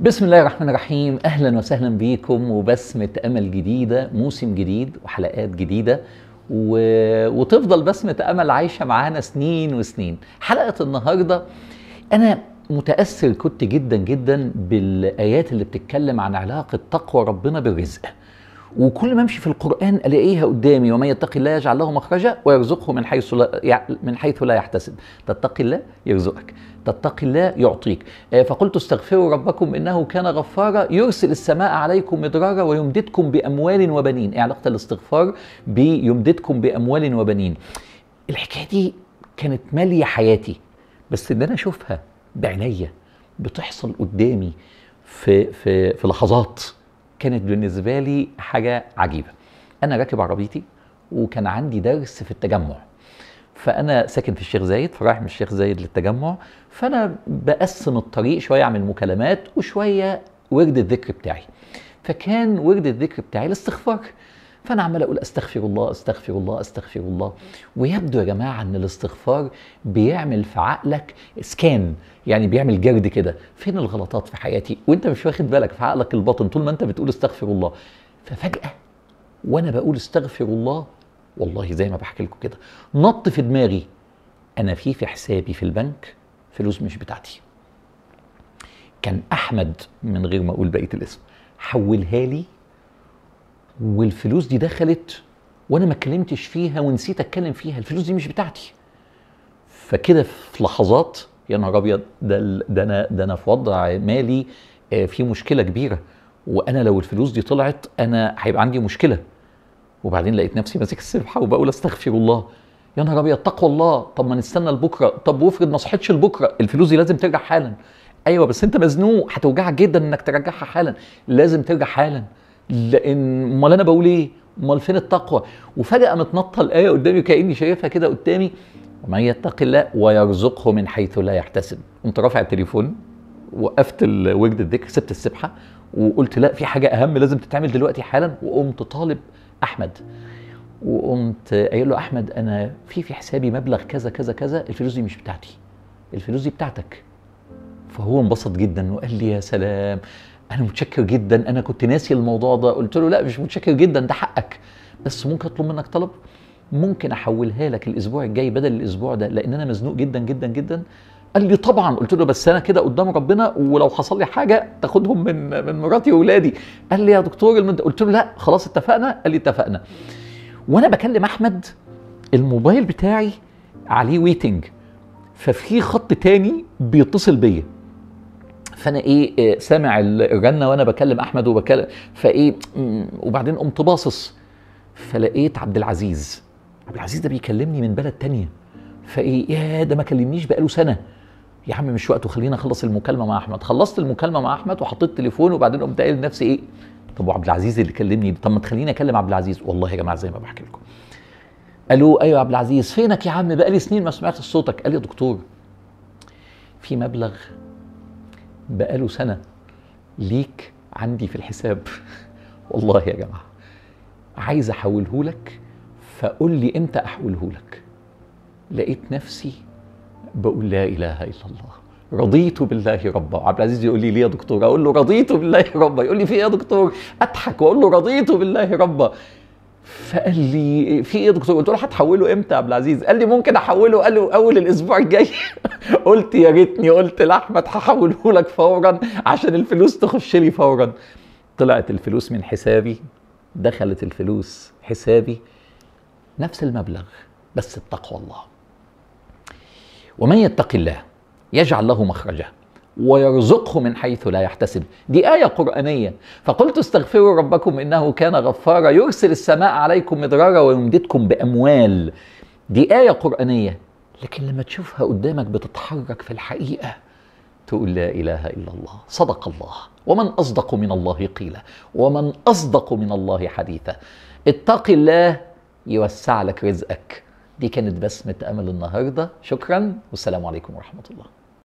بسم الله الرحمن الرحيم اهلا وسهلا بيكم وبسمه امل جديده موسم جديد وحلقات جديده و... وتفضل بسمه امل عايشه معانا سنين وسنين حلقه النهارده انا متاثر كنت جدا جدا بالايات اللي بتتكلم عن علاقه تقوى ربنا بالرزق وكل ما امشي في القران الاقيها قدامي ومن يتقي الله يجعل له مخرجا ويرزقه من حيث لا من حيث لا يحتسب تتقي الله يرزقك تتقي الله يعطيك آه، فقلت استغفروا ربكم انه كان غفارا يرسل السماء عليكم مدرارا ويمددكم باموال وبنين ايه علاقه الاستغفار بيمددكم باموال وبنين الحكايه دي كانت ماليه حياتي بس ان انا اشوفها بعينيا بتحصل قدامي في في في لحظات كانت بالنسبه لي حاجه عجيبه انا راكب عربيتي وكان عندي درس في التجمع فانا ساكن في الشيخ زايد فرايح من الشيخ زايد للتجمع فانا بقسم الطريق شويه اعمل مكالمات وشويه ورد الذكر بتاعي فكان ورد الذكر بتاعي الاستغفار فانا عمال اقول استغفر الله استغفر الله استغفر الله ويبدو يا جماعه ان الاستغفار بيعمل في عقلك سكان يعني بيعمل جرد كده فين الغلطات في حياتي وانت مش واخد بالك في عقلك الباطن طول ما انت بتقول استغفر الله ففجاه وانا بقول استغفر الله والله زي ما بحكي لكم كده نط في دماغي انا في في حسابي في البنك فلوس مش بتاعتي كان احمد من غير ما اقول بقيه الاسم حولها لي والفلوس دي دخلت وانا ما اتكلمتش فيها ونسيت اتكلم فيها الفلوس دي مش بتاعتي فكده في لحظات يا نهار ابيض ده ده انا ده انا في وضع مالي آه، في مشكله كبيره وانا لو الفلوس دي طلعت انا هيبقى عندي مشكله وبعدين لقيت نفسي ماسك السبحه وبقول استغفر الله يا نهار ابيض تقوى الله طب ما نستنى لبكره طب وافرض ما صحيتش لبكره الفلوس دي لازم ترجع حالا ايوه بس انت مزنوق هتوجعك جدا انك ترجعها حالا لازم ترجع حالا لان امال انا بقول ايه امال فين التقوى وفجاه متنطل الايه قدامي كاني شايفها كده قدامي ومن يتق الله ويرزقه من حيث لا يحتسب قمت رافع التليفون وقفت ورد الذكر سبت السبحه وقلت لا في حاجه اهم لازم تتعمل دلوقتي حالا وقمت طالب احمد وقمت قايل له احمد انا في في حسابي مبلغ كذا كذا كذا الفلوس دي مش بتاعتي الفلوس دي بتاعتك فهو انبسط جدا وقال لي يا سلام انا متشكر جدا انا كنت ناسي الموضوع ده قلت له لا مش متشكر جدا ده حقك بس ممكن اطلب منك طلب ممكن احولها لك الاسبوع الجاي بدل الاسبوع ده لان انا مزنوق جدا جدا جدا قال لي طبعا قلت له بس انا كده قدام ربنا ولو حصل لي حاجه تاخدهم من من مراتي واولادي قال لي يا دكتور المنت... قلت له لا خلاص اتفقنا قال لي اتفقنا وانا بكلم احمد الموبايل بتاعي عليه ويتنج ففي خط تاني بيتصل بيا فانا ايه آه، سامع الرنه وانا بكلم احمد وبكلم فايه وبعدين قمت باصص فلقيت عبد العزيز عبد العزيز ده بيكلمني من بلد تانيه فايه يا ده ما كلمنيش بقاله سنه يا عم مش وقته خلينا اخلص المكالمه مع احمد خلصت المكالمه مع احمد وحطيت تليفون وبعدين قمت قايل لنفسي ايه طب وعبد العزيز اللي كلمني طب ما تخليني اكلم عبد العزيز والله يا جماعه زي ما بحكي لكم الو ايوه يا عبد العزيز فينك يا عم بقالي سنين ما سمعت صوتك قال لي يا دكتور في مبلغ بقاله سنه ليك عندي في الحساب والله يا جماعه عايز احوله لك فقول لي امتى احوله لك لقيت نفسي بقول لا اله الا الله رضيت بالله ربا عبد العزيز يقول لي ليه يا دكتور اقول له رضيت بالله ربا يقول لي في ايه يا دكتور اضحك واقول له رضيت بالله ربا فقال لي في ايه يا دكتور؟ قلت له هتحوله امتى يا عبد العزيز؟ قال لي ممكن احوله قال له اول الاسبوع الجاي قلت يا ريتني قلت لاحمد هحوله لك فورا عشان الفلوس تخش لي فورا. طلعت الفلوس من حسابي دخلت الفلوس حسابي نفس المبلغ بس بتقوى الله. ومن يتق الله يجعل له مخرجا ويرزقه من حيث لا يحتسب دي آية قرآنية فقلت استغفروا ربكم إنه كان غفارا يرسل السماء عليكم مدرارا ويمددكم بأموال دي آية قرآنية لكن لما تشوفها قدامك بتتحرك في الحقيقة تقول لا إله إلا الله صدق الله ومن أصدق من الله قيلا ومن أصدق من الله حديثا اتق الله يوسع لك رزقك دي كانت بسمة أمل النهاردة شكرا والسلام عليكم ورحمة الله